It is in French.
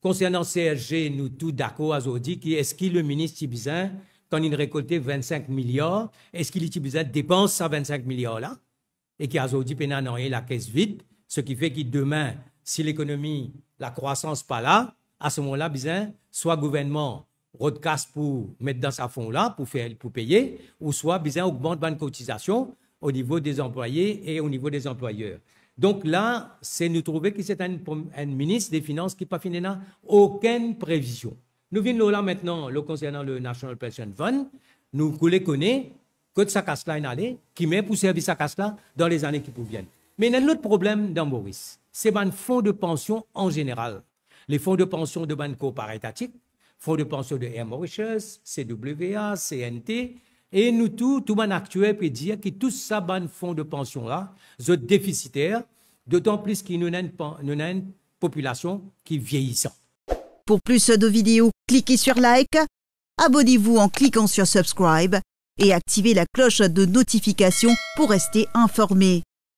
Concernant CSG, nous tous d'accord qui est-ce que le ministre Tibizin, quand il récoltait 25 milliards, est-ce qu'il Tibizin dépense ces 25 milliards-là Et qu'Azodi Pénan a la caisse vide, ce qui fait que demain, si l'économie, la croissance pas là, à ce moment-là, Bizin, soit gouvernement broadcast pour mettre dans sa fonds là, pour, payer, ou soit Bizin augmente les cotisation au niveau des employés et au niveau des employeurs. Donc là, c'est nous trouver que c'est un, ministre des Finances qui pas fini aucune prévision. Nous venons là maintenant, le concernant le National Pension Fund, nous connaissons que ça casse là qui met pour servir ça casse là dans les années qui viennent. Mais il y a un autre problème dans Boris c'est le fonds de pension en général. Les fonds de pension de banques paritatique, fonds de pension de Air Mauritius, CWA, CNT, et nous tous, tout, le monde actuel peut dire que tous ces ban fonds de pension là, sont déficitaires, d'autant plus qu'il y a une population qui est Pour plus de vidéos, cliquez sur like, abonnez-vous en cliquant sur subscribe et activez la cloche de notification pour rester informé.